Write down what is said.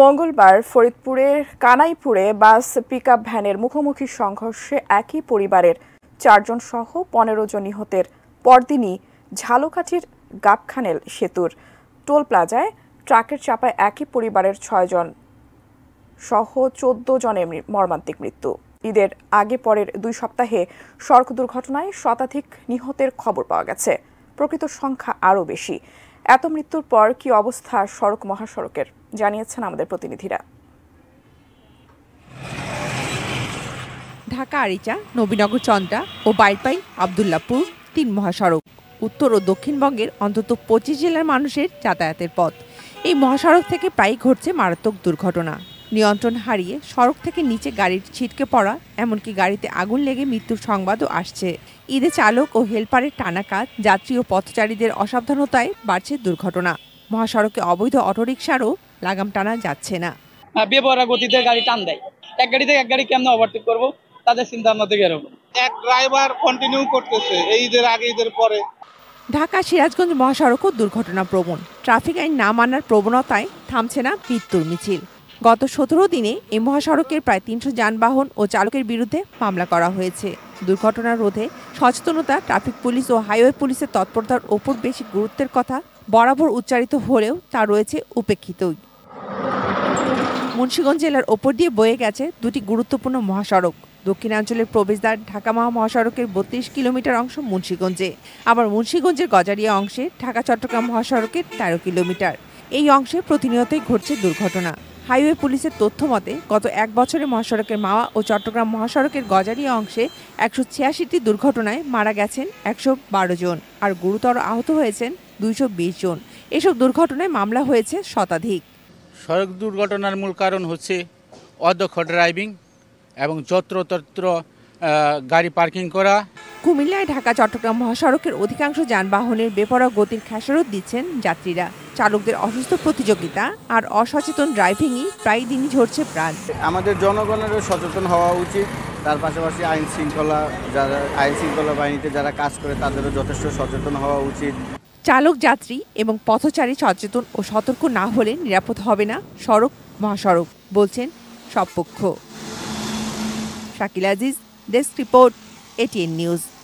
মঙ্গলবার ফরিদপুরের কানাইপুরে বাস পিকআপ ভ্যানের মুখোমুখি সংঘর্ষে একই পরিবারের চারজন সহ পনেরো জন নিহতের পরদিনই ঝালকাঠির গাবখানেল সেতুর টোল প্লাজায় ট্রাকের চাপায় একই পরিবারের ছয়জন সহ চোদ্দ জনের মর্মান্তিক মৃত্যু ঈদের আগে পরের দুই সপ্তাহে সড়ক দুর্ঘটনায় শতাধিক নিহতের খবর পাওয়া গেছে প্রকৃত সংখ্যা আরও বেশি এত মৃত্যুর পর কি অবস্থা সড়ক মহাসড়কের জানিয়েছেন আমাদের প্রতিনিধিরা ঢাকা আরিচা নবীনগর চন্দ্রা ও বাইপাই আবদুল্লাপুর তিন মহাসড়ক উত্তর ও দক্ষিণবঙ্গের অন্তত পঁচিশ জেলার মানুষের যাতায়াতের পথ এই মহাসড়ক থেকে প্রায় ঘটছে মারাত্মক দুর্ঘটনা নিয়ন্ত্রণ হারিয়ে সড়ক থেকে নিচে গাড়ির ছিটকে পড়া এমনকি গাড়িতে আগুন লেগে মৃত্যুর সংবাদও আসছে ঈদে চালক ও হেলপারের টানা কাজ যাত্রী ও পথচারীদের অসাবধানতায় বাড়ছে দুর্ঘটনা মহাসড়কে অবৈধ অটোরিকশারও লাগাম টানা যাচ্ছে না হ্যাঁ, বেপরা গতিতে গাড়ি টান দেয় এক গাড়িতে এক গাড়ি কেমন ওভারটেক করবো তাদের চিন্তা ভাবনা থেকে এরকম এক ড্রাইভার কন্টিনিউ করতেছে এই ঈদের আগে ঈদের পরে ঢাকা সিরাজগঞ্জ মহাসড়কও দুর্ঘটনা প্রবণ ট্রাফিক আইন না মানার প্রবণতায় থামছে না মৃত্যুর মিছিল গত সতেরো দিনে এই মহাসড়কের প্রায় তিনশো যানবাহন ও চালকের বিরুদ্ধে মামলা করা হয়েছে দুর্ঘটনা রোধে সচেতনতা ট্রাফিক পুলিশ ও হাইওয়ে পুলিশের তৎপরতার ওপর বেশি গুরুত্বের কথা বরাবর উচ্চারিত হলেও তা রয়েছে উপেক্ষিতই মুন্সীগঞ্জ জেলার ওপর দিয়ে বয়ে গেছে দুটি গুরুত্বপূর্ণ মহাসড়ক দক্ষিণাঞ্চলের প্রবেশদ্বার ঢাকা মহা মহাসড়কের বত্রিশ কিলোমিটার অংশ মুন্সীগঞ্জে আবার মুন্সীগঞ্জের গজারিয়া অংশে ঢাকা চট্টগ্রাম মহাসড়কের তেরো কিলোমিটার এই অংশে প্রতিনিয়তই ঘটছে দুর্ঘটনা হাইওয়ে পুলিশের তথ্য মতে গত এক বছরে মহাসড়কের মাওয়া ও চট্টগ্রাম মহাসড়কের গজারিয়া অংশে একশো ছিয়াশিটি দুর্ঘটনায় মারা গেছেন একশো বারো জন আর গুরুতর আহত হয়েছেন দুইশো বিশ জন এসব দুর্ঘটনায় মামলা হয়েছে শতাধিক সড়ক দুর্ঘটনার মূল কারণ হচ্ছে অদক্ষ ড্রাইভিং এবং যত্রতত্র গাড়ি পার্কিং করা কুমিল্লায় ঢাকা চট্টগ্রাম মহাসড়কের অধিকাংশ যানবাহনের বেপরা গতির খেসারত দিচ্ছেন যাত্রীরা চালকদের অসুস্থ প্রতিযোগিতা আর অসচেতন ড্রাইভিংই প্রায় দিনই ঝরছে প্রাণ আমাদের জনগণেরও সচেতন হওয়া উচিত তার পাশাপাশি আইন শৃঙ্খলা যারা আইন শৃঙ্খলা বাহিনীতে যারা কাজ করে তাদেরও যথেষ্ট সচেতন হওয়া উচিত চালক যাত্রী এবং পথচারী সচেতন ও সতর্ক না হলে নিরাপদ হবে না সড়ক মহাসড়ক বলছেন সব পক্ষ Shakil Aziz desk report ATN news